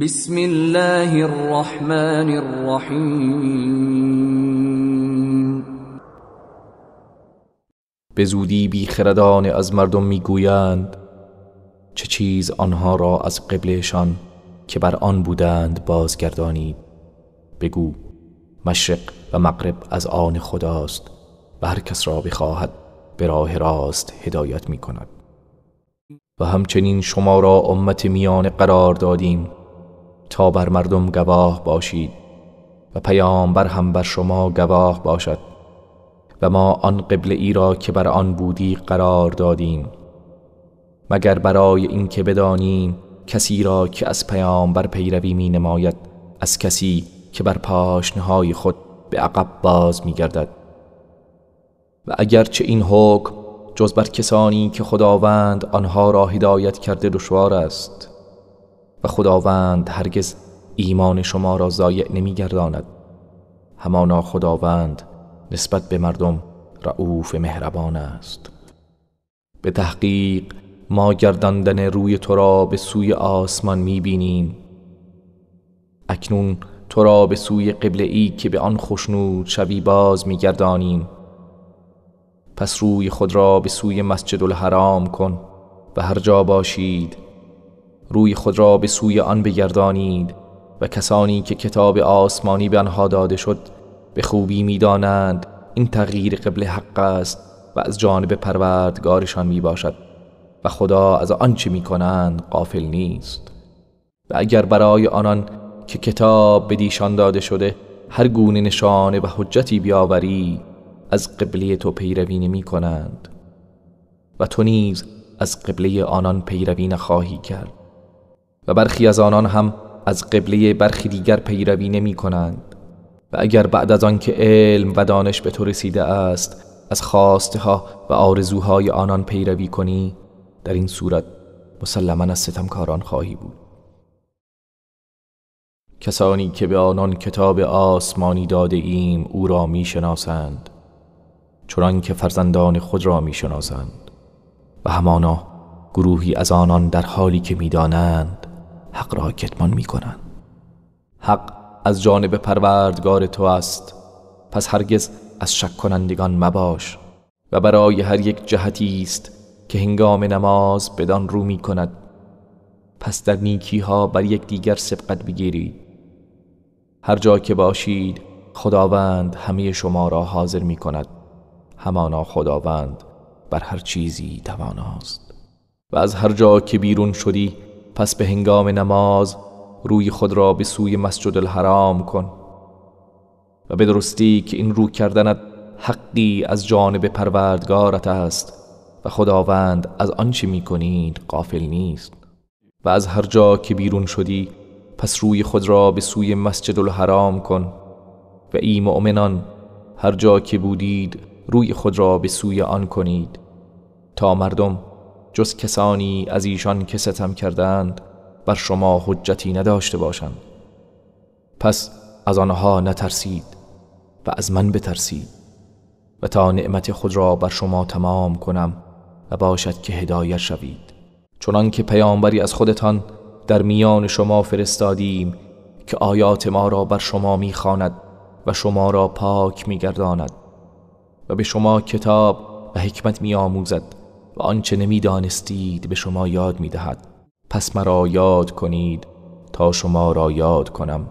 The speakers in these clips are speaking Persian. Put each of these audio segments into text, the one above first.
بسم الله الرحمن الرحیم به زودی بیخردان از مردم میگویند چه چیز آنها را از قبلشان که بر آن بودند بازگردانید بگو مشرق و مغرب از آن خداست و هر کس را بخواهد به راه راست هدایت می کند و همچنین شما را امت میان قرار دادیم تا بر مردم گواه باشید و پیامبر هم بر شما گواه باشد و ما آن قبل ای را که بر آن بودی قرار دادیم مگر برای اینکه بدانیم کسی را که از پیامبر پیروی می نماید از کسی که بر پاشنهای خود به عقب باز می گردد و اگرچه این حکم جز بر کسانی که خداوند آنها را هدایت کرده دشوار است و خداوند هرگز ایمان شما را ضایع نمیگرداند همانا خداوند نسبت به مردم رعوف مهربان است به تحقیق ما گرداندن روی تو را به سوی آسمان میبینیم اکنون تو را به سوی قبل ای که به آن خوشنود شوی باز میگردانیم پس روی خود را به سوی مسجد الحرام کن و هر جا باشید روی خود را به سوی آن بگردانید و کسانی که کتاب آسمانی به آنها داده شد به خوبی میدانند این تغییر قبل حق است و از جانب پروردگارشان می باشد و خدا از آنچه می کنند قافل نیست و اگر برای آنان که کتاب به دیشان داده شده هر گونه نشانه و حجتی بیاوری از قبله تو پیروی می کنند و تو نیز از قبله آنان پیروی نخواهی کرد و برخی از آنان هم از قبله برخی دیگر پیروی نمی کنند و اگر بعد از آنکه علم و دانش به تو رسیده است از خواستها و آرزوهای آنان پیروی کنی در این صورت مسلما از ستمکاران خواهی بود کسانی که به آنان کتاب آسمانی داده ایم او را میشناسند چنان که فرزندان خود را میشناسند و همانا گروهی از آنان در حالی که میدانند حق را کتمان می حق از جانب پروردگار تو است پس هرگز از شک کنندگان مباش و برای هر یک جهتی است که هنگام نماز بدان رو می کند پس در نیکی ها بر یک دیگر سبقت بگیرید هر جا که باشید خداوند همه شما را حاضر می کند همانا خداوند بر هر چیزی تواناست و از هر جا که بیرون شدی پس به هنگام نماز روی خود را به سوی مسجد الحرام کن و به درستی که این رو کردنت حقی از جانب پروردگارت است و خداوند از آنچه می کنید قافل نیست و از هر جا که بیرون شدی پس روی خود را به سوی مسجد الحرام کن و ای مؤمنان هر جا که بودید روی خود را به سوی آن کنید تا مردم جز کسانی از ایشان که ستم کردند بر شما حجتی نداشته باشند پس از آنها نترسید و از من بترسید و تا نعمت خود را بر شما تمام کنم و باشد که هدایت شوید چنان که پیامبری از خودتان در میان شما فرستادیم که آیات ما را بر شما میخواند و شما را پاک میگرداند و به شما کتاب و حکمت میآموزد آنچه نمی دانستید به شما یاد می دهد. پس مرا یاد کنید تا شما را یاد کنم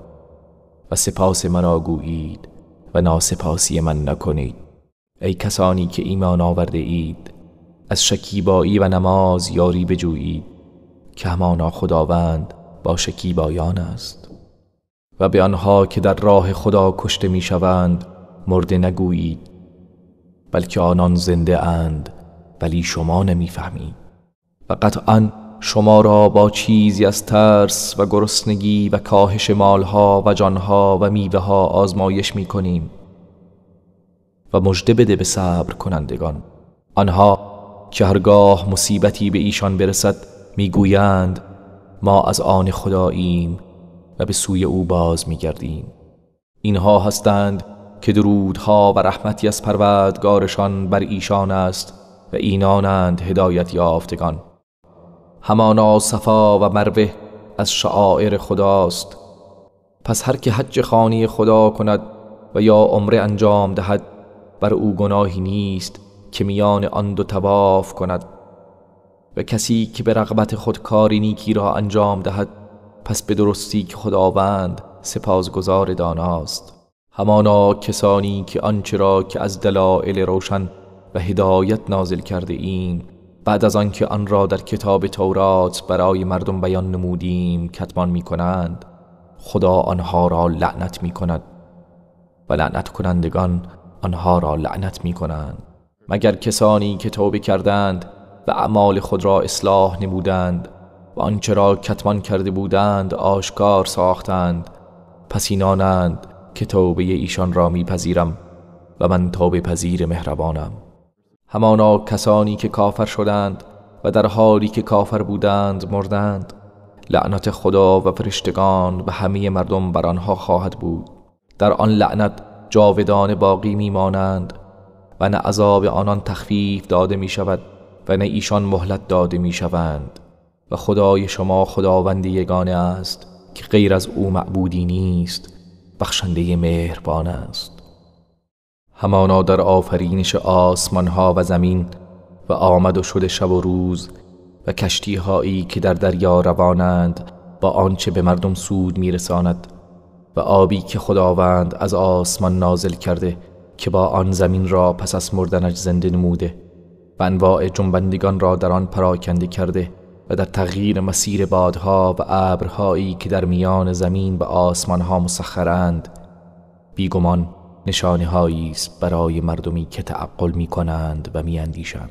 و سپاس مرا گویید و ناسپاسی من نکنید ای کسانی که ایمان آورده اید از شکیبایی و نماز یاری بجویید که همانا خداوند با شکیبایان است و به آنها که در راه خدا کشته می شوند مرده نگویید بلکه آنان زنده اند ولی شما نمیفهمید و قطعا شما را با چیزی از ترس و گرسنگی و کاهش مالها و جانها و میوه ها آزمایش می کنیم و مژده بده به صبر کنندگان آنها که هرگاه مصیبتی به ایشان برسد میگویند ما از آن خداییم و به سوی او باز میگردیم اینها هستند که درودها و رحمتی از پروردگارشان بر ایشان است و اینانند هدایت یافتگان همانا صفا و مروه از شعائر خداست پس هر که حج خانی خدا کند و یا عمره انجام دهد بر او گناهی نیست که میان آن دو تواف کند و کسی که به رغبت خود کاری نیکی را انجام دهد پس به درستی که خداوند سپاسگزار داناست همانا کسانی که آنچه که از دلایل روشن و هدایت نازل کرده این بعد از آنکه آن را در کتاب تورات برای مردم بیان نمودیم کتمان می کنند خدا آنها را لعنت می کند و لعنت کنندگان آنها را لعنت می کنند مگر کسانی که توبه کردند و اعمال خود را اصلاح نمودند و آنچه را کتمان کرده بودند آشکار ساختند پس اینانند که توبه ایشان را میپذیرم و من توبه پذیر مهربانم همانا کسانی که کافر شدند و در حالی که کافر بودند مردند لعنت خدا و فرشتگان و همه مردم بر آنها خواهد بود در آن لعنت جاودان باقی میمانند و نه عذاب آنان تخفیف داده می شود و نه ایشان مهلت داده می شوند و خدای شما خداوند یگانه است که غیر از او معبودی نیست بخشنده مهربان است همانا در آفرینش آسمان ها و زمین و آمد و شد شب و روز و کشتی هایی که در دریا روانند با آنچه به مردم سود میرساند و آبی که خداوند از آسمان نازل کرده که با آن زمین را پس از مردنش زنده نموده و انواع جنبندگان را در آن پراکنده کرده و در تغییر مسیر بادها و ابرهایی که در میان زمین و آسمانها مسخرند بیگمان نشانه هایی است برای مردمی که تعقل می کنند و می اندیشند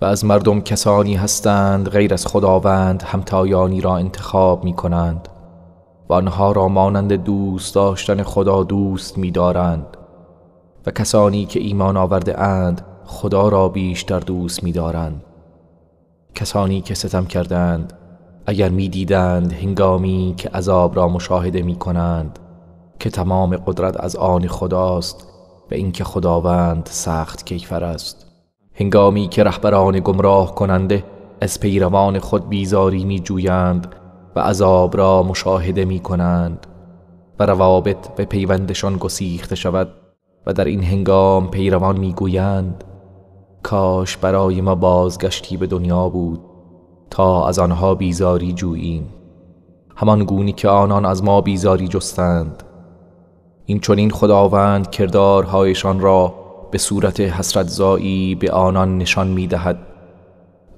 و از مردم کسانی هستند غیر از خداوند همتایانی را انتخاب می کنند و آنها را مانند دوست داشتن خدا دوست می دارند و کسانی که ایمان آورده اند خدا را بیشتر دوست می دارند کسانی که ستم کردند اگر می دیدند هنگامی که عذاب را مشاهده می کنند که تمام قدرت از آن خداست و اینکه خداوند سخت کیفر است هنگامی که رهبران گمراه کننده از پیروان خود بیزاری می جویند و عذاب را مشاهده می کنند و روابط به پیوندشان گسیخته شود و در این هنگام پیروان می گویند کاش برای ما بازگشتی به دنیا بود تا از آنها بیزاری جوییم همان گونی که آنان از ما بیزاری جستند این چنین خداوند کردارهایشان را به صورت حسرتزایی به آنان نشان می دهد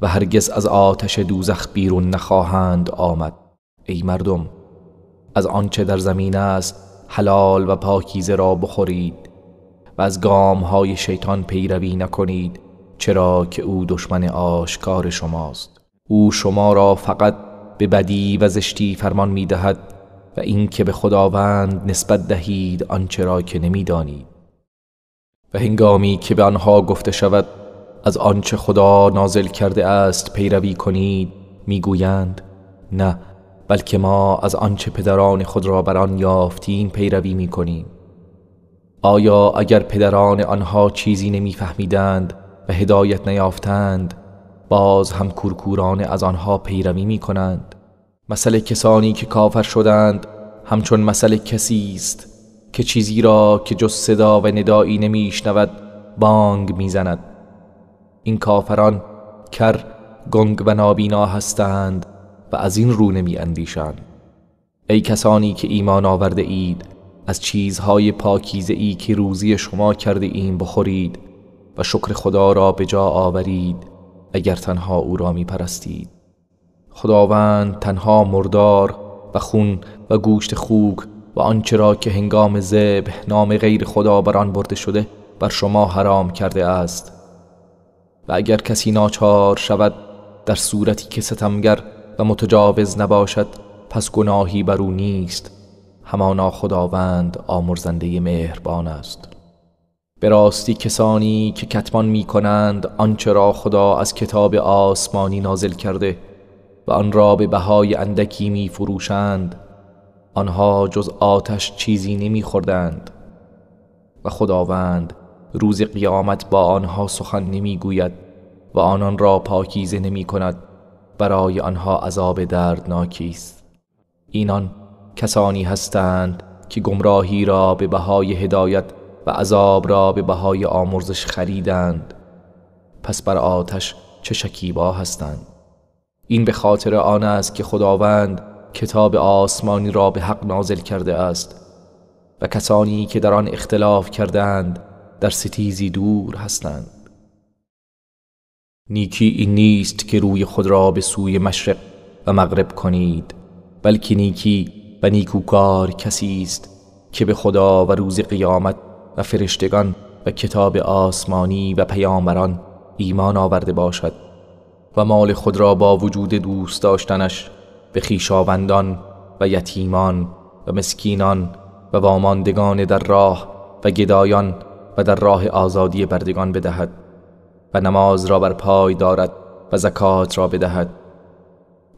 و هرگز از آتش دوزخ بیرون نخواهند آمد ای مردم از آنچه در زمین است حلال و پاکیزه را بخورید و از گام های شیطان پیروی نکنید چرا که او دشمن آشکار شماست او شما را فقط به بدی و زشتی فرمان می دهد و اینکه به خداوند نسبت دهید آنچه را که نمیدانید و هنگامی که به آنها گفته شود از آنچه خدا نازل کرده است پیروی کنید میگویند نه بلکه ما از آنچه پدران خود را بر آن یافتیم پیروی میکنیم آیا اگر پدران آنها چیزی نمیفهمیدند و هدایت نیافتند باز هم کورکورانه از آنها پیروی میکنند؟ مثل کسانی که کافر شدند همچون مثل کسی است که چیزی را که جز صدا و ندایی نمیشنود بانگ میزند این کافران کر گنگ و نابینا هستند و از این رو نمی ای کسانی که ایمان آورده اید از چیزهای پاکیزه ای که روزی شما کرده این بخورید و شکر خدا را به جا آورید اگر تنها او را می پرستید خداوند تنها مردار و خون و گوشت خوک و آنچه را که هنگام ذبح نام غیر خدا بر آن برده شده بر شما حرام کرده است و اگر کسی ناچار شود در صورتی که ستمگر و متجاوز نباشد پس گناهی بر او نیست همانا خداوند آمرزنده مهربان است به راستی کسانی که کتمان می کنند آنچه را خدا از کتاب آسمانی نازل کرده و آن را به بهای اندکی می فروشند آنها جز آتش چیزی نمی خوردند و خداوند روز قیامت با آنها سخن نمی گوید و آنان را پاکیزه نمی کند برای آنها عذاب دردناکی است اینان کسانی هستند که گمراهی را به بهای هدایت و عذاب را به بهای آمرزش خریدند پس بر آتش چه شکیبا هستند این به خاطر آن است که خداوند کتاب آسمانی را به حق نازل کرده است و کسانی که در آن اختلاف کردند در ستیزی دور هستند نیکی این نیست که روی خود را به سوی مشرق و مغرب کنید بلکه نیکی و نیکوکار کسی است که به خدا و روز قیامت و فرشتگان و کتاب آسمانی و پیامبران ایمان آورده باشد و مال خود را با وجود دوست داشتنش به خیشاوندان و یتیمان و مسکینان و واماندگان در راه و گدایان و در راه آزادی بردگان بدهد و نماز را بر پای دارد و زکات را بدهد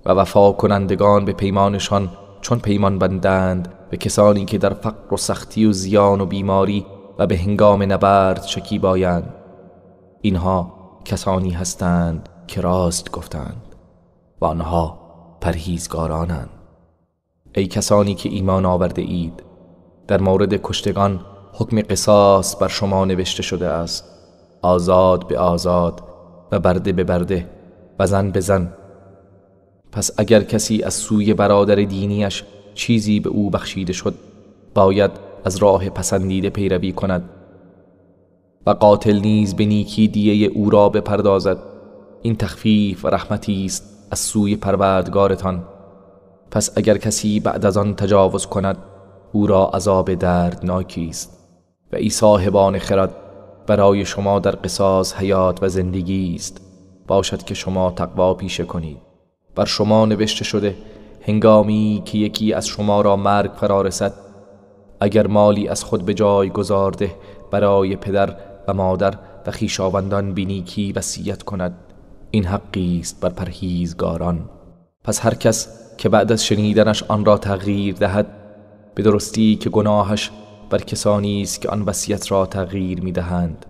و وفا کنندگان به پیمانشان چون پیمان بندند به کسانی که در فقر و سختی و زیان و بیماری و به هنگام نبرد شکی بایند اینها کسانی هستند که راست گفتند و آنها پرهیزگارانند ای کسانی که ایمان آورده اید در مورد کشتگان حکم قصاص بر شما نوشته شده است آزاد به آزاد و برده به برده و زن به زن پس اگر کسی از سوی برادر دینیش چیزی به او بخشیده شد باید از راه پسندیده پیروی کند و قاتل نیز به نیکی دیه او را بپردازد این تخفیف و رحمتی است از سوی پروردگارتان پس اگر کسی بعد از آن تجاوز کند او را عذاب دردناکی است و ای صاحبان خرد برای شما در قصاص حیات و زندگی است باشد که شما تقوا پیشه کنید بر شما نوشته شده هنگامی که یکی از شما را مرگ فرا اگر مالی از خود به جای گذارده برای پدر و مادر و خیشاوندان بینیکی وصیت کند این حقی است بر پرهیزگاران پس هر کس که بعد از شنیدنش آن را تغییر دهد به درستی که گناهش بر کسانی است که آن وصیت را تغییر میدهند دهند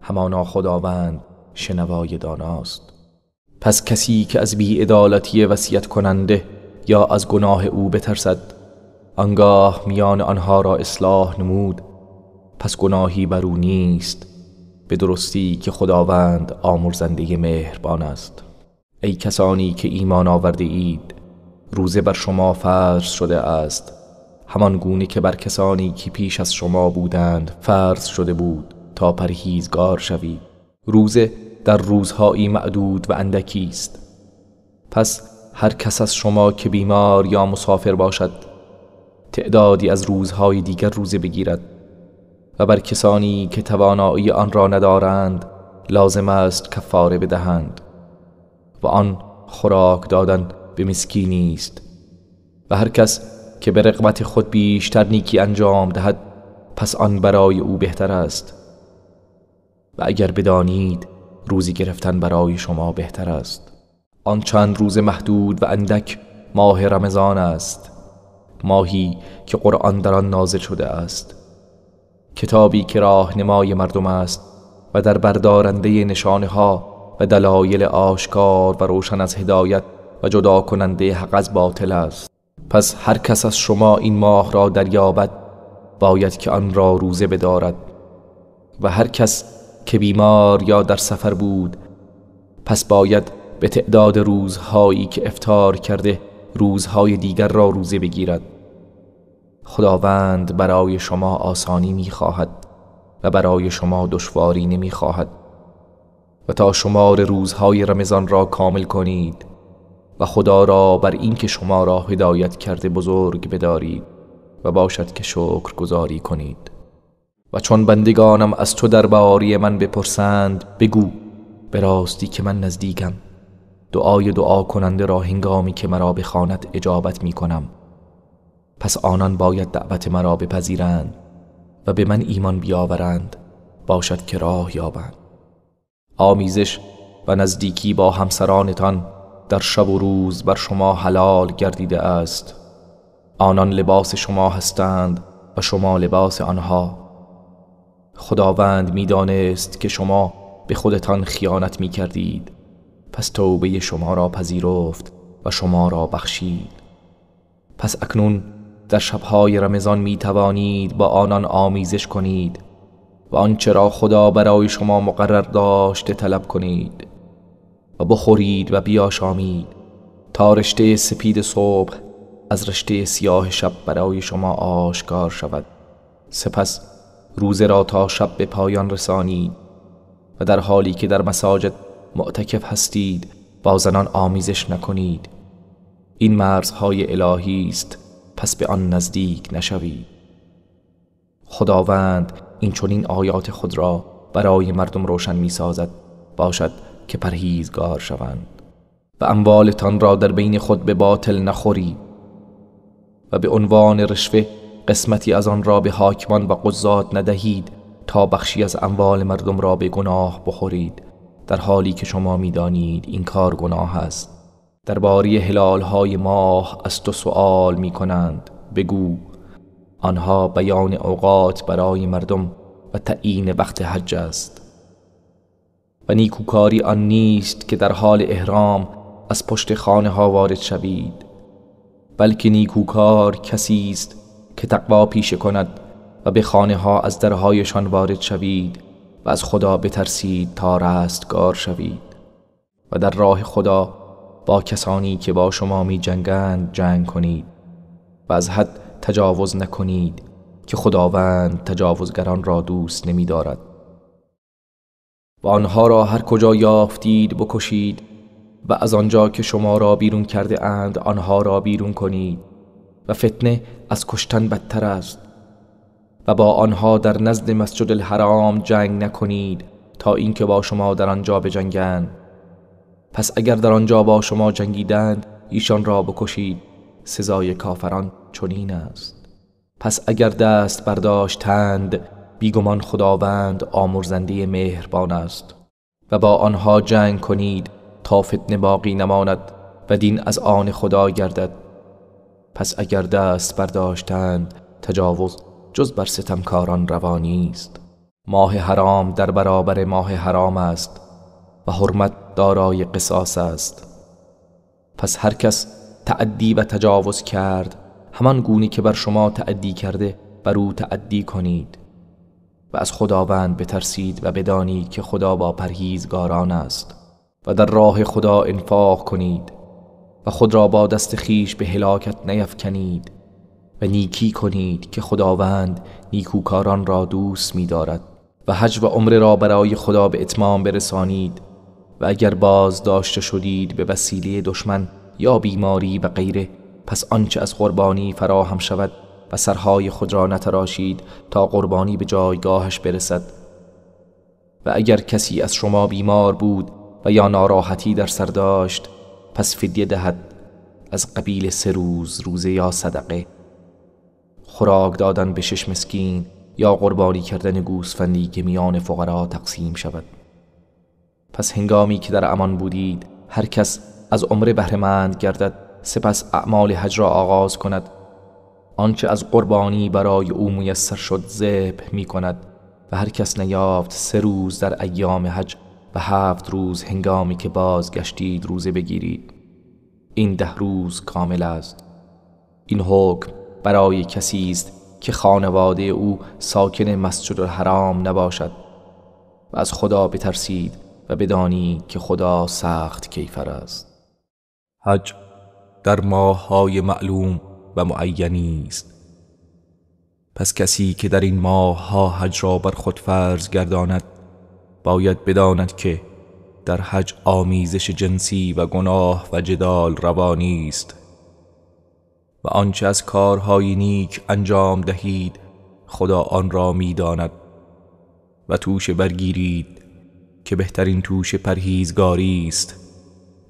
همانا خداوند شنوای داناست پس کسی که از بیعدالتی وصیت کننده یا از گناه او بترسد آنگاه میان آنها را اصلاح نمود پس گناهی بر او نیست به درستی که خداوند آمرزنده مهربان است ای کسانی که ایمان آورده اید روزه بر شما فرض شده است همان گونه که بر کسانی که پیش از شما بودند فرض شده بود تا پرهیزگار شوید روزه در روزهایی معدود و اندکی است پس هر کس از شما که بیمار یا مسافر باشد تعدادی از روزهای دیگر روزه بگیرد و بر کسانی که توانایی آن را ندارند لازم است کفاره بدهند و آن خوراک دادن به مسکینی است و هر کس که به رقمت خود بیشتر نیکی انجام دهد پس آن برای او بهتر است و اگر بدانید روزی گرفتن برای شما بهتر است آن چند روز محدود و اندک ماه رمضان است ماهی که قرآن در آن نازل شده است کتابی که راهنمای مردم است و در بردارنده نشانه ها و دلایل آشکار و روشن از هدایت و جدا کننده حق از باطل است پس هر کس از شما این ماه را دریابد باید که آن را روزه بدارد و هر کس که بیمار یا در سفر بود پس باید به تعداد روزهایی که افتار کرده روزهای دیگر را روزه بگیرد خداوند برای شما آسانی می و برای شما دشواری نمی و تا شمار روزهای رمضان را کامل کنید و خدا را بر اینکه شما را هدایت کرده بزرگ بدارید و باشد که شکر گذاری کنید و چون بندگانم از تو باری من بپرسند بگو به راستی که من نزدیکم دعای دعا کننده را هنگامی که مرا بخواند اجابت می کنم پس آنان باید دعوت مرا بپذیرند و به من ایمان بیاورند باشد که راه یابند آمیزش و نزدیکی با همسرانتان در شب و روز بر شما حلال گردیده است آنان لباس شما هستند و شما لباس آنها خداوند میدانست که شما به خودتان خیانت می کردید پس توبه شما را پذیرفت و شما را بخشید پس اکنون در شبهای رمضان می توانید با آنان آمیزش کنید و آنچه را خدا برای شما مقرر داشته طلب کنید و بخورید و بیاشامید تا رشته سپید صبح از رشته سیاه شب برای شما آشکار شود سپس روزه را تا شب به پایان رسانید و در حالی که در مساجد معتکف هستید با زنان آمیزش نکنید این مرزهای الهی است پس به آن نزدیک نشوید خداوند این چنین آیات خود را برای مردم روشن می سازد باشد که پرهیزگار شوند و اموالتان را در بین خود به باطل نخورید و به عنوان رشوه قسمتی از آن را به حاکمان و قضات ندهید تا بخشی از اموال مردم را به گناه بخورید در حالی که شما میدانید این کار گناه است در باری هلال های ماه از تو سؤال می کنند بگو آنها بیان اوقات برای مردم و تعیین وقت حج است و نیکوکاری آن نیست که در حال احرام از پشت خانه ها وارد شوید بلکه نیکوکار کسی است که تقوا پیشه کند و به خانه ها از درهایشان وارد شوید و از خدا بترسید تا رستگار شوید و در راه خدا با کسانی که با شما می جنگند جنگ کنید و از حد تجاوز نکنید که خداوند تجاوزگران را دوست نمی دارد و آنها را هر کجا یافتید بکشید و از آنجا که شما را بیرون کرده اند آنها را بیرون کنید و فتنه از کشتن بدتر است و با آنها در نزد مسجد الحرام جنگ نکنید تا اینکه با شما در آنجا بجنگند پس اگر در آنجا با شما جنگیدند ایشان را بکشید سزای کافران چنین است پس اگر دست برداشتند بیگمان خداوند آمرزنده مهربان است و با آنها جنگ کنید تا فتنه باقی نماند و دین از آن خدا گردد پس اگر دست برداشتند تجاوز جز بر ستمکاران روانی است ماه حرام در برابر ماه حرام است و حرمت دارای قصاص است پس هر کس تعدی و تجاوز کرد همان گونه که بر شما تعدی کرده بر او تعدی کنید و از خداوند بترسید و بدانید که خدا با پرهیزگاران است و در راه خدا انفاق کنید و خود را با دست خیش به هلاکت نیفکنید و نیکی کنید که خداوند نیکوکاران را دوست می‌دارد. و حج و عمره را برای خدا به اتمام برسانید و اگر باز داشته شدید به وسیله دشمن یا بیماری و غیره پس آنچه از قربانی فراهم شود و سرهای خود را نتراشید تا قربانی به جایگاهش برسد و اگر کسی از شما بیمار بود و یا ناراحتی در سر داشت پس فدیه دهد از قبیل سه روز روزه یا صدقه خوراک دادن به شش مسکین یا قربانی کردن گوسفندی که میان فقرا تقسیم شود پس هنگامی که در امان بودید هر کس از عمر بهرهمند گردد سپس اعمال حج را آغاز کند آنچه از قربانی برای او میسر شد ذبح می کند و هر کس نیافت سه روز در ایام حج و هفت روز هنگامی که بازگشتید روزه بگیرید این ده روز کامل است این حکم برای کسی است که خانواده او ساکن مسجد الحرام نباشد و از خدا بترسید و بدانی که خدا سخت کیفر است حج در های معلوم و معینی است پس کسی که در این ماه ها حج را بر خود فرض گرداند باید بداند که در حج آمیزش جنسی و گناه و جدال روانی است و آنچه از کارهای نیک انجام دهید خدا آن را میداند و توش برگیرید که بهترین توش پرهیزگاری است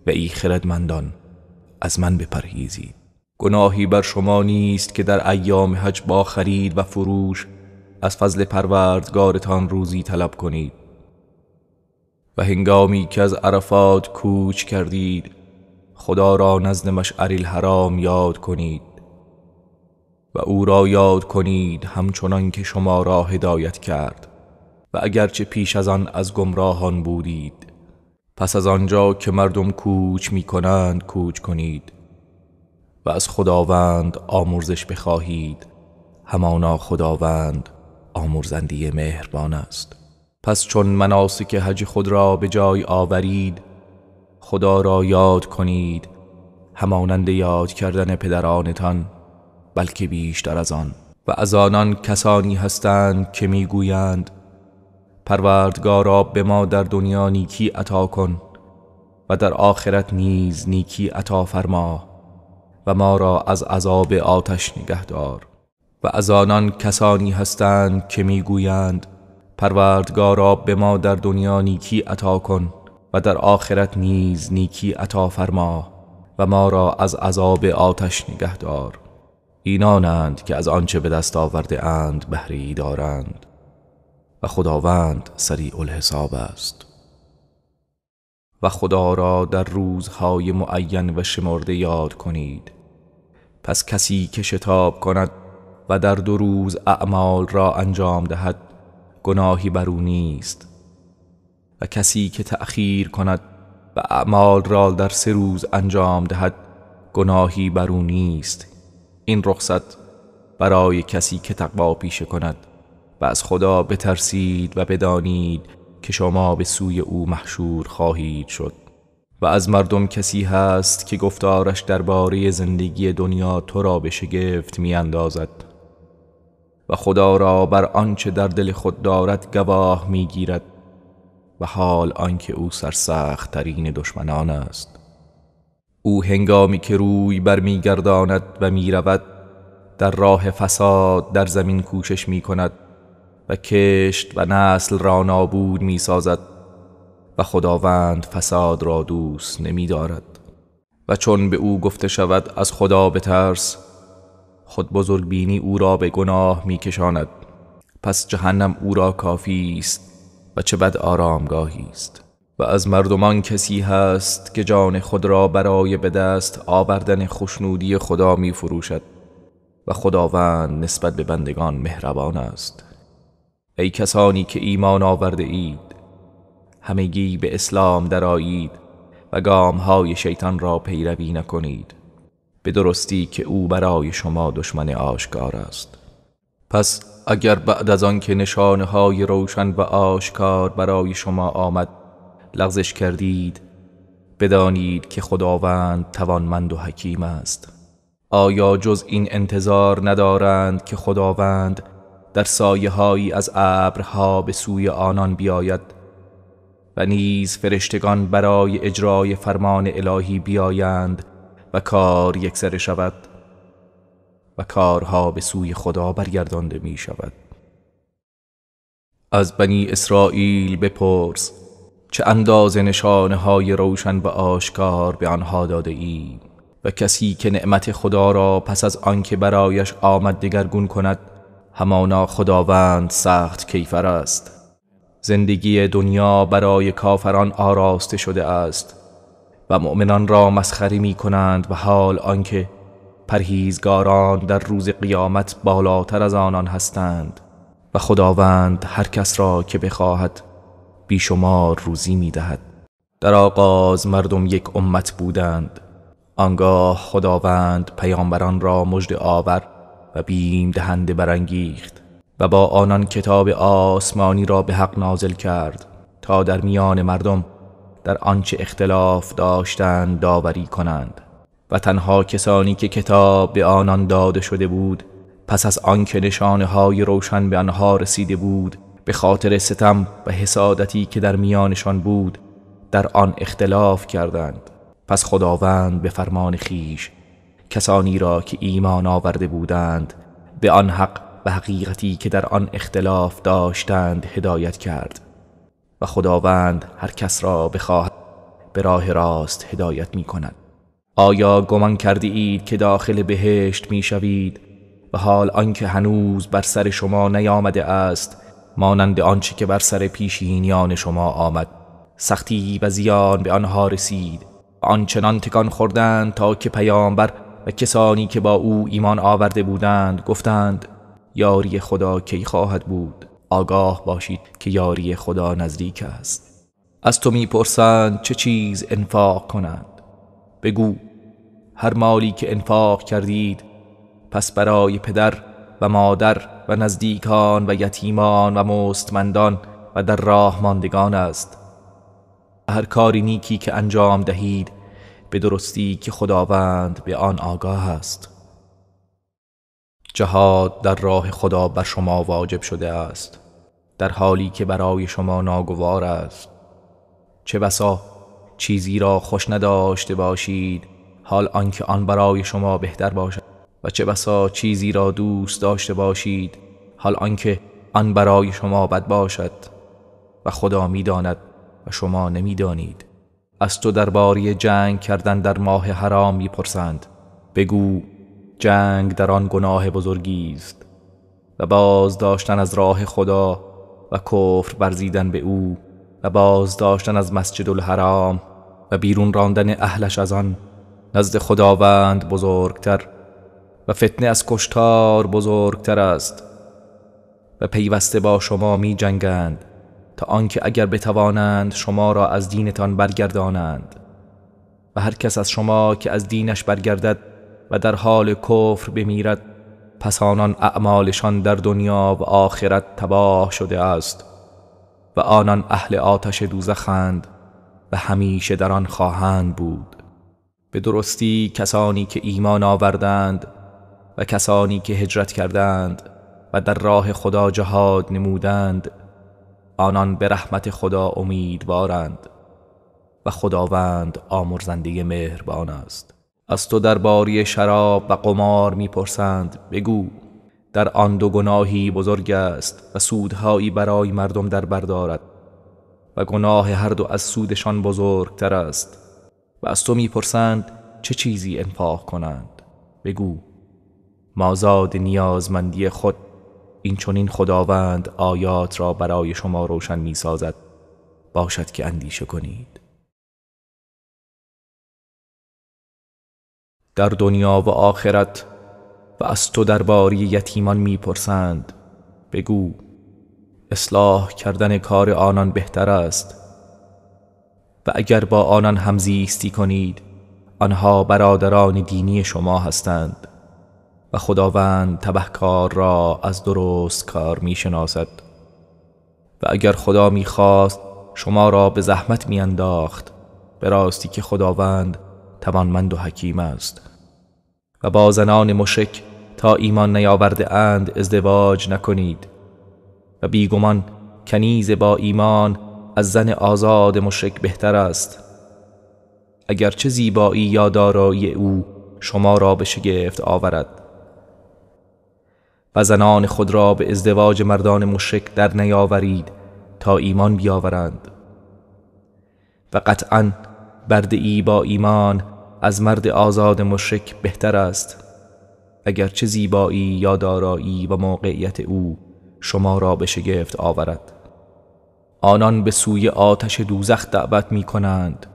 و ای خردمندان از من بپرهیزید گناهی بر شما نیست که در ایام حج با خرید و فروش از فضل پروردگارتان روزی طلب کنید و هنگامی که از عرفات کوچ کردید خدا را نزد مشعر الحرام یاد کنید و او را یاد کنید همچنان که شما را هدایت کرد و اگرچه پیش از آن از گمراهان بودید پس از آنجا که مردم کوچ می کنند کوچ کنید و از خداوند آمرزش بخواهید همانا خداوند آمرزندی مهربان است پس چون مناسک حج خود را به جای آورید خدا را یاد کنید همانند یاد کردن پدرانتان بلکه بیشتر از آن و از آنان کسانی هستند که میگویند پروردگارا به ما در دنیا نیکی عطا کن و در آخرت نیز نیکی عطا فرما و ما را از عذاب آتش نگهدار و از آنان کسانی هستند که میگویند پروردگارا به ما در دنیا نیکی عطا کن و در آخرت نیز نیکی عطا فرما و ما را از عذاب آتش نگهدار اینانند که از آنچه به دست آورده اند بهری دارند و خداوند سریع الحساب است و خدا را در روزهای معین و شمرده یاد کنید پس کسی که شتاب کند و در دو روز اعمال را انجام دهد گناهی بر او نیست و کسی که تأخیر کند و اعمال را در سه روز انجام دهد گناهی بر او نیست این رخصت برای کسی که تقوا پیشه کند از خدا بترسید و بدانید که شما به سوی او محشور خواهید شد و از مردم کسی هست که گفتارش درباره زندگی دنیا تو را به شگفت اندازد و خدا را بر آنچه در دل خود دارد گواه میگیرد و حال آنکه او سرسخت ترین دشمنان است او هنگامی که روی برمیگرداند و میرود در راه فساد در زمین کوشش می کند و کشت و نسل را نابود می سازد و خداوند فساد را دوست نمی دارد و چون به او گفته شود از خدا بترس خود بزرگ بینی او را به گناه می کشاند پس جهنم او را کافی است و چه بد آرامگاهی است و از مردمان کسی هست که جان خود را برای به دست آوردن خشنودی خدا می فروشد و خداوند نسبت به بندگان مهربان است ای کسانی که ایمان آورده اید همگی به اسلام درایید و گام های شیطان را پیروی نکنید به درستی که او برای شما دشمن آشکار است پس اگر بعد از آن که نشانه های روشن و آشکار برای شما آمد لغزش کردید بدانید که خداوند توانمند و حکیم است آیا جز این انتظار ندارند که خداوند در سایه هایی از ابرها به سوی آنان بیاید و نیز فرشتگان برای اجرای فرمان الهی بیایند و کار یکسره شود و کارها به سوی خدا برگردانده می شود از بنی اسرائیل بپرس چه اندازه نشانه های روشن و آشکار به آنها داده ای و کسی که نعمت خدا را پس از آنکه برایش آمد دگرگون کند همانا خداوند سخت کیفر است زندگی دنیا برای کافران آراسته شده است و مؤمنان را مسخری می کنند و حال آنکه پرهیزگاران در روز قیامت بالاتر از آنان هستند و خداوند هر کس را که بخواهد بیشمار روزی می دهد. در آغاز مردم یک امت بودند آنگاه خداوند پیامبران را مجد آورد و بیم دهنده برانگیخت و با آنان کتاب آسمانی را به حق نازل کرد تا در میان مردم در آنچه اختلاف داشتند داوری کنند و تنها کسانی که کتاب به آنان داده شده بود پس از آنکه نشانه های روشن به آنها رسیده بود به خاطر ستم و حسادتی که در میانشان بود در آن اختلاف کردند پس خداوند به فرمان خیش کسانی را که ایمان آورده بودند به آن حق و حقیقتی که در آن اختلاف داشتند هدایت کرد و خداوند هر کس را بخواهد به راه راست هدایت می کند آیا گمان کرده اید که داخل بهشت می شوید و حال آنکه هنوز بر سر شما نیامده است مانند آنچه که بر سر پیشینیان شما آمد سختی و زیان به آنها رسید آنچنان تکان خوردند تا که پیامبر و کسانی که با او ایمان آورده بودند گفتند یاری خدا کی خواهد بود آگاه باشید که یاری خدا نزدیک است از تو میپرسند چه چیز انفاق کنند بگو هر مالی که انفاق کردید پس برای پدر و مادر و نزدیکان و یتیمان و مستمندان و در راه ماندگان است هر کاری نیکی که انجام دهید به درستی که خداوند به آن آگاه است جهاد در راه خدا بر شما واجب شده است در حالی که برای شما ناگوار است چه بسا چیزی را خوش نداشته باشید حال آنکه آن برای شما بهتر باشد و چه بسا چیزی را دوست داشته باشید حال آنکه آن برای شما بد باشد و خدا میداند و شما نمیدانید از تو باری جنگ کردن در ماه حرام میپرسند بگو جنگ در آن گناه بزرگی است و باز داشتن از راه خدا و کفر برزیدن به او و باز داشتن از مسجد الحرام و بیرون راندن اهلش از آن نزد خداوند بزرگتر و فتنه از کشتار بزرگتر است و پیوسته با شما می جنگند تا آنکه اگر بتوانند شما را از دینتان برگردانند و هر کس از شما که از دینش برگردد و در حال کفر بمیرد پس آنان اعمالشان در دنیا و آخرت تباه شده است و آنان اهل آتش دوزخند و همیشه در آن خواهند بود به درستی کسانی که ایمان آوردند و کسانی که هجرت کردند و در راه خدا جهاد نمودند آنان به رحمت خدا امیدوارند و خداوند آمرزنده مهربان است از تو باری شراب و قمار میپرسند بگو در آن دو گناهی بزرگ است و سودهایی برای مردم در بردارد و گناه هر دو از سودشان بزرگتر است و از تو میپرسند چه چیزی انفاق کنند بگو مازاد نیازمندی خود این چونین خداوند آیات را برای شما روشن می سازد باشد که اندیشه کنید در دنیا و آخرت و از تو درباری یتیمان میپرسند بگو اصلاح کردن کار آنان بهتر است و اگر با آنان همزیستی کنید آنها برادران دینی شما هستند و خداوند تبهکار را از درست کار میشناسد و اگر خدا می شما را به زحمت میانداخت به راستی که خداوند توانمند و حکیم است و با زنان مشک تا ایمان نیاورده اند ازدواج نکنید و بیگمان کنیز با ایمان از زن آزاد مشک بهتر است اگرچه زیبایی یا دارایی او شما را به شگفت آورد و زنان خود را به ازدواج مردان مشرک در نیاورید تا ایمان بیاورند و قطعا برده ای با ایمان از مرد آزاد مشرک بهتر است اگر چه زیبایی یا دارایی و موقعیت او شما را به شگفت آورد آنان به سوی آتش دوزخ دعوت می کنند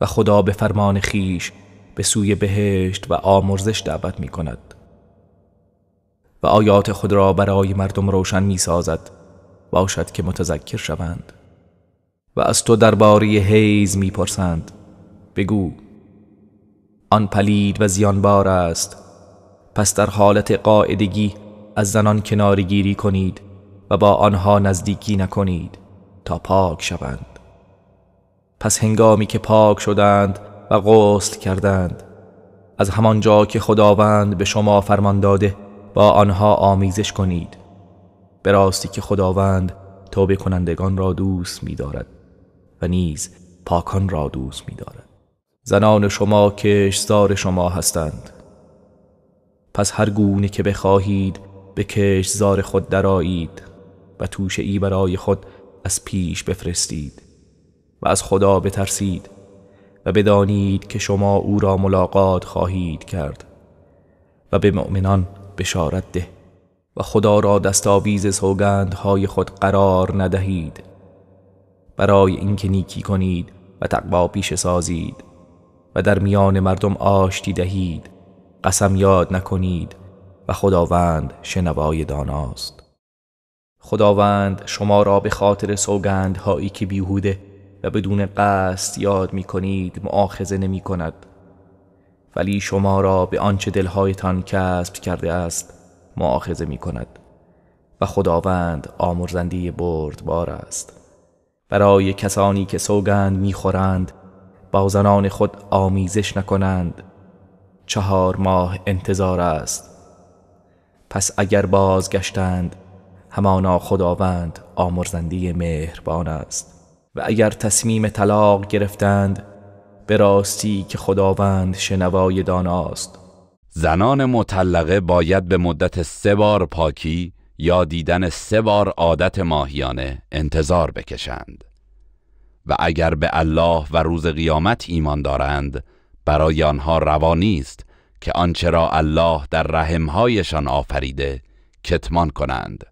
و خدا به فرمان خیش به سوی بهشت و آمرزش دعوت می کند و آیات خود را برای مردم روشن می سازد باشد که متذکر شوند و از تو درباره حیز می پرسند بگو آن پلید و زیانبار است پس در حالت قاعدگی از زنان گیری کنید و با آنها نزدیکی نکنید تا پاک شوند پس هنگامی که پاک شدند و غسل کردند از همان جا که خداوند به شما فرمان داده با آنها آمیزش کنید به راستی که خداوند توبه کنندگان را دوست می دارد و نیز پاکان را دوست می دارد. زنان شما کشزار شما هستند پس هر گونه که بخواهید به کشزار خود درایید و توش ای برای خود از پیش بفرستید و از خدا بترسید و بدانید که شما او را ملاقات خواهید کرد و به مؤمنان بشارت ده و خدا را دستاویز سوگندهای خود قرار ندهید برای اینکه نیکی کنید و تقوا پیش سازید و در میان مردم آشتی دهید قسم یاد نکنید و خداوند شنوای داناست خداوند شما را به خاطر سوگندهایی که بیهوده و بدون قصد یاد می کنید معاخزه نمی کند ولی شما را به آنچه دلهایتان کسب کرده است معاخذه می کند و خداوند آمرزنده بردبار است برای کسانی که سوگند میخورند با زنان خود آمیزش نکنند چهار ماه انتظار است پس اگر بازگشتند همانا خداوند آمرزنده مهربان است و اگر تصمیم طلاق گرفتند به راستی که خداوند شنوای داناست زنان مطلقه باید به مدت سه بار پاکی یا دیدن سه بار عادت ماهیانه انتظار بکشند و اگر به الله و روز قیامت ایمان دارند برای آنها روا نیست که آنچه را الله در رحمهایشان آفریده کتمان کنند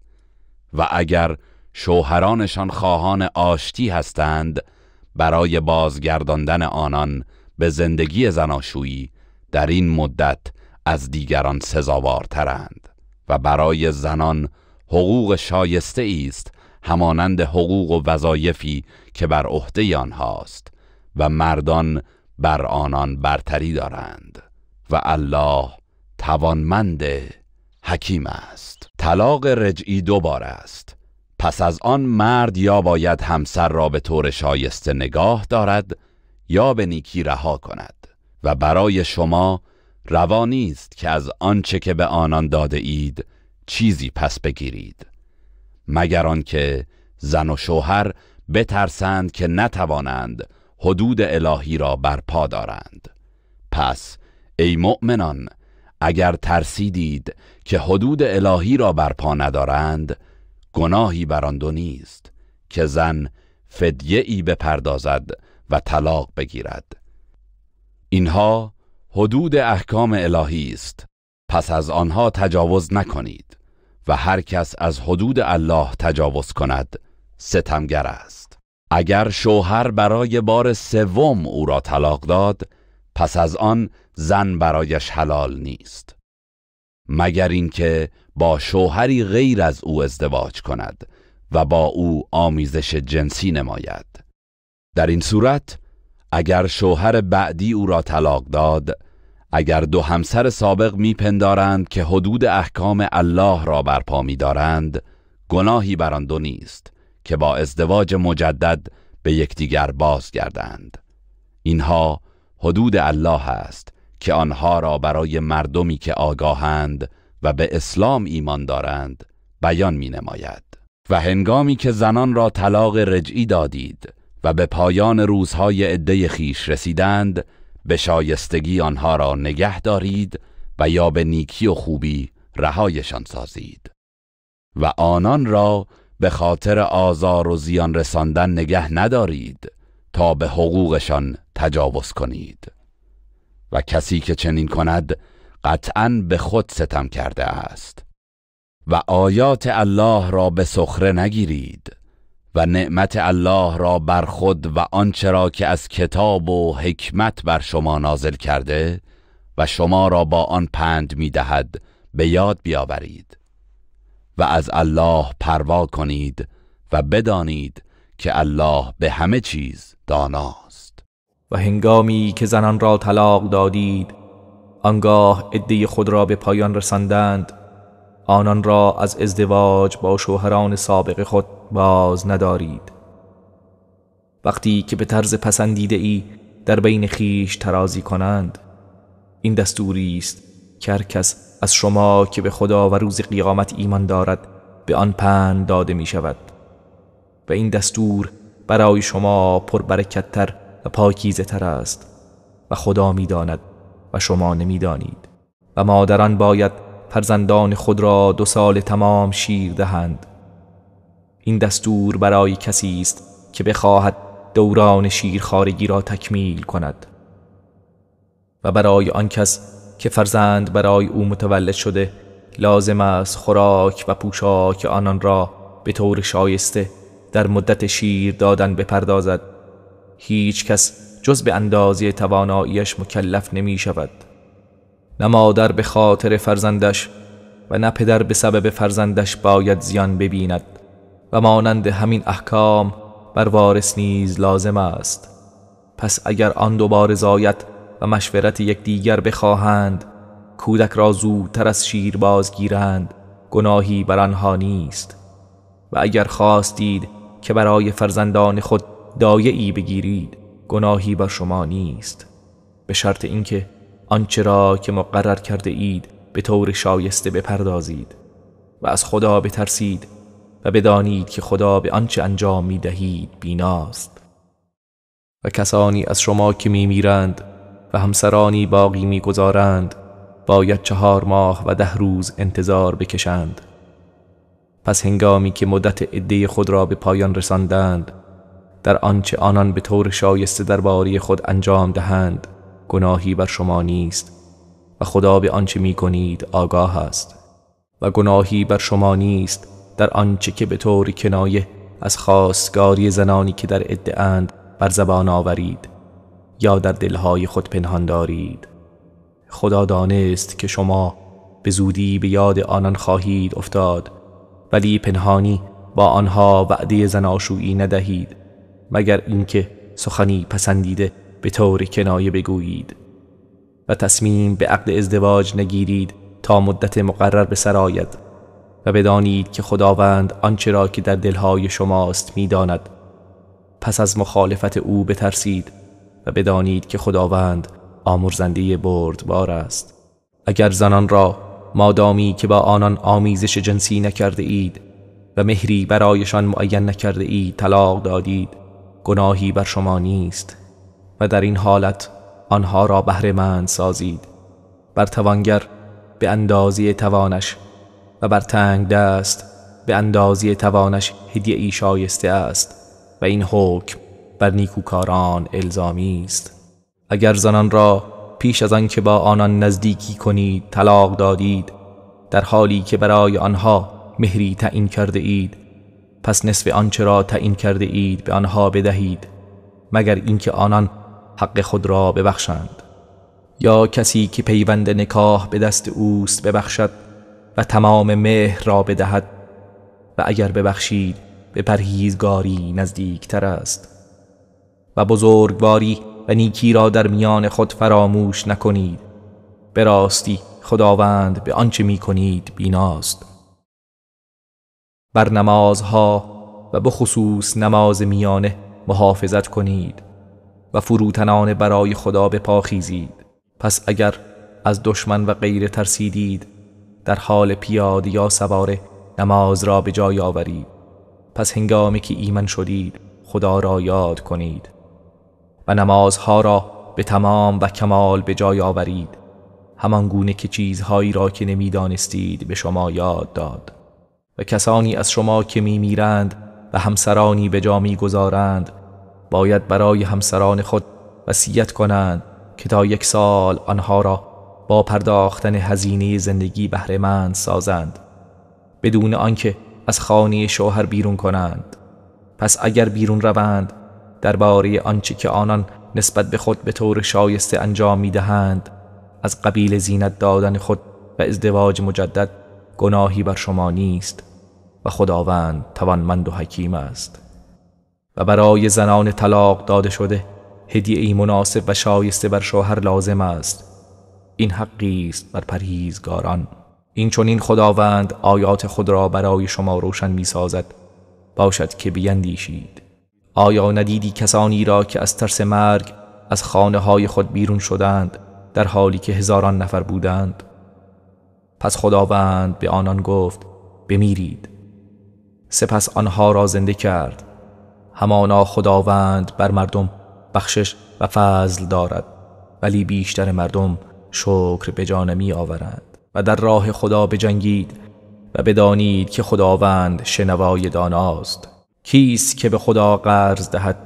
و اگر شوهرانشان خواهان آشتی هستند برای بازگرداندن آنان به زندگی زناشویی در این مدت از دیگران سزاوارترند و برای زنان حقوق شایسته است همانند حقوق و وظایفی که بر عهده آنهاست و مردان بر آنان برتری دارند و الله توانمند حکیم است طلاق رجعی دوباره است پس از آن مرد یا باید همسر را به طور شایسته نگاه دارد یا به نیکی رها کند و برای شما روا نیست که از آنچه که به آنان داده اید چیزی پس بگیرید مگر آنکه زن و شوهر بترسند که نتوانند حدود الهی را برپا دارند پس ای مؤمنان اگر ترسیدید که حدود الهی را برپا ندارند گناهی بر آن دو نیست که زن فدیه ای بپردازد و طلاق بگیرد اینها حدود احکام الهی است پس از آنها تجاوز نکنید و هر کس از حدود الله تجاوز کند ستمگر است اگر شوهر برای بار سوم او را طلاق داد پس از آن زن برایش حلال نیست مگر اینکه با شوهری غیر از او ازدواج کند و با او آمیزش جنسی نماید در این صورت اگر شوهر بعدی او را طلاق داد اگر دو همسر سابق میپندارند که حدود احکام الله را برپا میدارند گناهی بر آن دو نیست که با ازدواج مجدد به یکدیگر بازگردند اینها حدود الله است که آنها را برای مردمی که آگاهند و به اسلام ایمان دارند بیان می نماید و هنگامی که زنان را طلاق رجعی دادید و به پایان روزهای عده خیش رسیدند به شایستگی آنها را نگه دارید و یا به نیکی و خوبی رهایشان سازید و آنان را به خاطر آزار و زیان رساندن نگه ندارید تا به حقوقشان تجاوز کنید و کسی که چنین کند قطعا به خود ستم کرده است و آیات الله را به سخره نگیرید و نعمت الله را بر خود و آنچه را که از کتاب و حکمت بر شما نازل کرده و شما را با آن پند می دهد به یاد بیاورید و از الله پروا کنید و بدانید که الله به همه چیز داناست و هنگامی که زنان را طلاق دادید آنگاه عده خود را به پایان رساندند آنان را از ازدواج با شوهران سابق خود باز ندارید وقتی که به طرز پسندیده ای در بین خیش ترازی کنند این دستوری است که هر کس از شما که به خدا و روز قیامت ایمان دارد به آن پند داده می شود و این دستور برای شما پربرکتتر و پاکیزه تر است و خدا میداند و شما نمیدانید و مادران باید فرزندان خود را دو سال تمام شیر دهند این دستور برای کسی است که بخواهد دوران شیرخارگی را تکمیل کند و برای آن کس که فرزند برای او متولد شده لازم است خوراک و پوشاک آنان را به طور شایسته در مدت شیر دادن بپردازد هیچ کس جز به اندازه تواناییش مکلف نمی شود نه مادر به خاطر فرزندش و نه پدر به سبب فرزندش باید زیان ببیند و مانند همین احکام بر وارث نیز لازم است پس اگر آن دو زایت و مشورت یک دیگر بخواهند کودک را زودتر از شیر بازگیرند گناهی بر آنها نیست و اگر خواستید که برای فرزندان خود دایه ای بگیرید گناهی بر شما نیست به شرط اینکه آنچه را که مقرر کرده اید به طور شایسته بپردازید و از خدا بترسید و بدانید که خدا به آنچه انجام می دهید بیناست و کسانی از شما که می میرند و همسرانی باقی می گذارند باید چهار ماه و ده روز انتظار بکشند پس هنگامی که مدت عده خود را به پایان رساندند در آنچه آنان به طور شایسته باری خود انجام دهند گناهی بر شما نیست و خدا به آنچه می کنید آگاه است و گناهی بر شما نیست در آنچه که به طور کنایه از خواستگاری زنانی که در اند بر زبان آورید یا در دلهای خود پنهان دارید خدا دانست که شما به زودی به یاد آنان خواهید افتاد ولی پنهانی با آنها وعده زناشویی ندهید مگر اینکه سخنی پسندیده به طور کنایه بگویید و تصمیم به عقد ازدواج نگیرید تا مدت مقرر به سرایت و بدانید که خداوند آنچه را که در دلهای شماست میداند پس از مخالفت او بترسید و بدانید که خداوند آمرزنده بردبار است اگر زنان را مادامی که با آنان آمیزش جنسی نکرده اید و مهری برایشان معین نکرده اید طلاق دادید گناهی بر شما نیست و در این حالت آنها را بهرهمند سازید بر توانگر به اندازی توانش و بر تنگ دست به اندازی توانش هدیه ای شایسته است و این حکم بر نیکوکاران الزامی است اگر زنان را پیش از آنکه با آنان نزدیکی کنید طلاق دادید در حالی که برای آنها مهری تعیین کرده اید پس نصف آنچه را تعیین کرده اید به آنها بدهید مگر اینکه آنان حق خود را ببخشند یا کسی که پیوند نکاح به دست اوست ببخشد و تمام مهر را بدهد و اگر ببخشید به پرهیزگاری نزدیکتر است و بزرگواری و نیکی را در میان خود فراموش نکنید به راستی خداوند به آنچه می کنید بیناست بر نمازها و به خصوص نماز میانه محافظت کنید و فروتنان برای خدا به پا پس اگر از دشمن و غیر ترسیدید در حال پیاده یا سواره نماز را به جای آورید پس هنگامی که ایمن شدید خدا را یاد کنید و نمازها را به تمام و کمال به جای آورید همان گونه که چیزهایی را که نمیدانستید به شما یاد داد و کسانی از شما که میمیرند و همسرانی به جا میگذارند باید برای همسران خود وصیت کنند که تا یک سال آنها را با پرداختن هزینه زندگی بهرهمند سازند بدون آنکه از خانه شوهر بیرون کنند پس اگر بیرون روند درباره آنچه که آنان نسبت به خود به طور شایسته انجام میدهند از قبیل زینت دادن خود و ازدواج مجدد گناهی بر شما نیست و خداوند توانمند و حکیم است و برای زنان طلاق داده شده هدیه ای مناسب و شایسته بر شوهر لازم است این حقی است بر پرهیزگاران این این خداوند آیات خود را برای شما روشن می سازد باشد که بیندیشید آیا ندیدی کسانی را که از ترس مرگ از خانه های خود بیرون شدند در حالی که هزاران نفر بودند پس خداوند به آنان گفت بمیرید سپس آنها را زنده کرد همانا خداوند بر مردم بخشش و فضل دارد ولی بیشتر مردم شکر به جانمی آورند و در راه خدا بجنگید و بدانید که خداوند شنوای داناست کیست که به خدا قرض دهد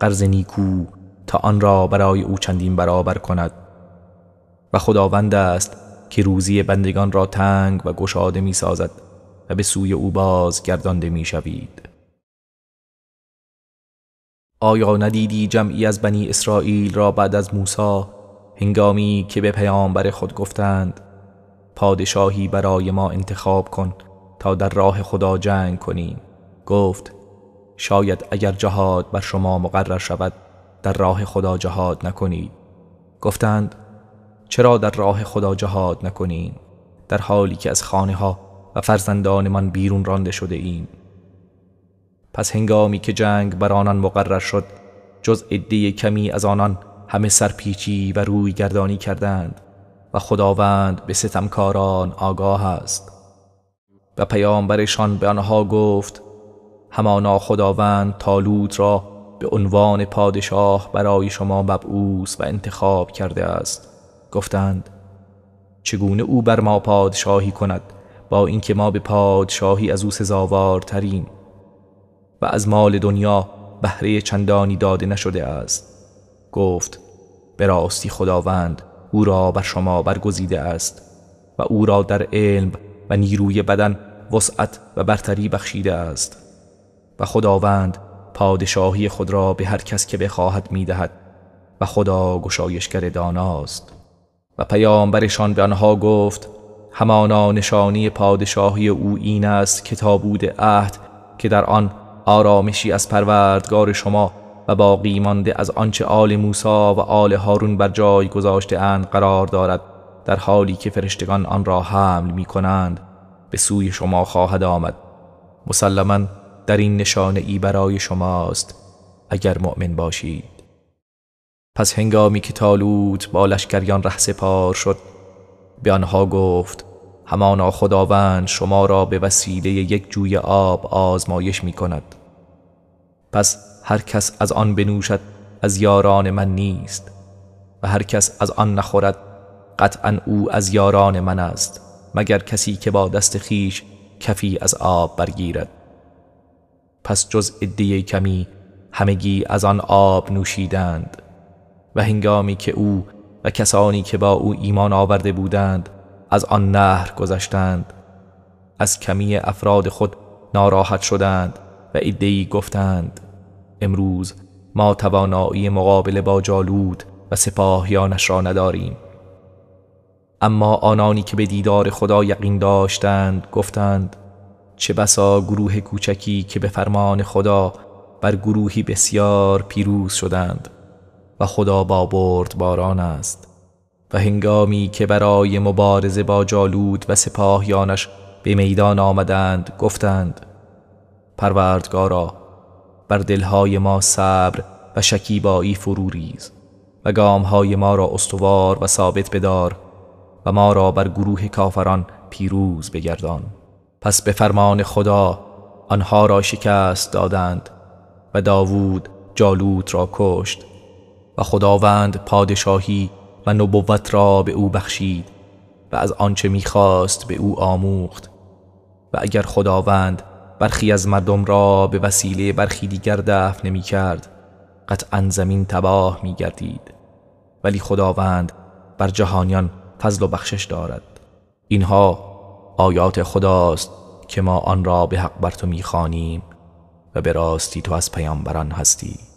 قرض نیکو تا آن را برای او چندین برابر کند و خداوند است که روزی بندگان را تنگ و گشاده می سازد و به سوی او باز گردانده می شوید. آیا ندیدی جمعی از بنی اسرائیل را بعد از موسی هنگامی که به پیامبر خود گفتند پادشاهی برای ما انتخاب کن تا در راه خدا جنگ کنیم گفت شاید اگر جهاد بر شما مقرر شود در راه خدا جهاد نکنید گفتند چرا در راه خدا جهاد نکنیم در حالی که از خانه ها و فرزندانمان بیرون رانده شده ایم پس هنگامی که جنگ بر آنان مقرر شد جز عده کمی از آنان همه سرپیچی و روی گردانی کردند و خداوند به ستمکاران آگاه است و پیامبرشان به آنها گفت همانا خداوند تالوت را به عنوان پادشاه برای شما مبعوث و انتخاب کرده است گفتند چگونه او بر ما پادشاهی کند با اینکه ما به پادشاهی از او ترین و از مال دنیا بهره چندانی داده نشده است گفت به راستی خداوند او را بر شما برگزیده است و او را در علم و نیروی بدن وسعت و برتری بخشیده است و خداوند پادشاهی خود را به هر کس که بخواهد میدهد و خدا گشایشگر داناست و پیامبرشان به آنها گفت همانا نشانی پادشاهی او این است کتابود عهد که در آن آرامشی از پروردگار شما و باقی مانده از آنچه آل موسا و آل هارون بر جای گذاشته اند قرار دارد در حالی که فرشتگان آن را حمل می کنند به سوی شما خواهد آمد مسلما در این نشانه ای برای شماست اگر مؤمن باشید پس هنگامی که تالوت با لشکریان ره سپار شد به آنها گفت همانا خداوند شما را به وسیله یک جوی آب آزمایش می کند پس هر کس از آن بنوشد از یاران من نیست و هر کس از آن نخورد قطعا او از یاران من است مگر کسی که با دست خیش کفی از آب برگیرد پس جز عده کمی همگی از آن آب نوشیدند و هنگامی که او و کسانی که با او ایمان آورده بودند از آن نهر گذشتند از کمی افراد خود ناراحت شدند و ایدهی گفتند امروز ما توانایی مقابله با جالود و سپاهیانش را نداریم اما آنانی که به دیدار خدا یقین داشتند گفتند چه بسا گروه کوچکی که به فرمان خدا بر گروهی بسیار پیروز شدند و خدا با برد باران است و هنگامی که برای مبارزه با جالود و سپاهیانش به میدان آمدند گفتند پروردگارا بر دلهای ما صبر و شکیبایی فروریز و گامهای ما را استوار و ثابت بدار و ما را بر گروه کافران پیروز بگردان پس به فرمان خدا آنها را شکست دادند و داوود جالوت را کشت و خداوند پادشاهی و نبوت را به او بخشید و از آنچه میخواست به او آموخت و اگر خداوند برخی از مردم را به وسیله برخی دیگر دفع نمیکرد کرد قطعا زمین تباه می گردید ولی خداوند بر جهانیان فضل و بخشش دارد اینها آیات خداست که ما آن را به حق بر تو میخوانیم و به راستی تو از پیامبران هستی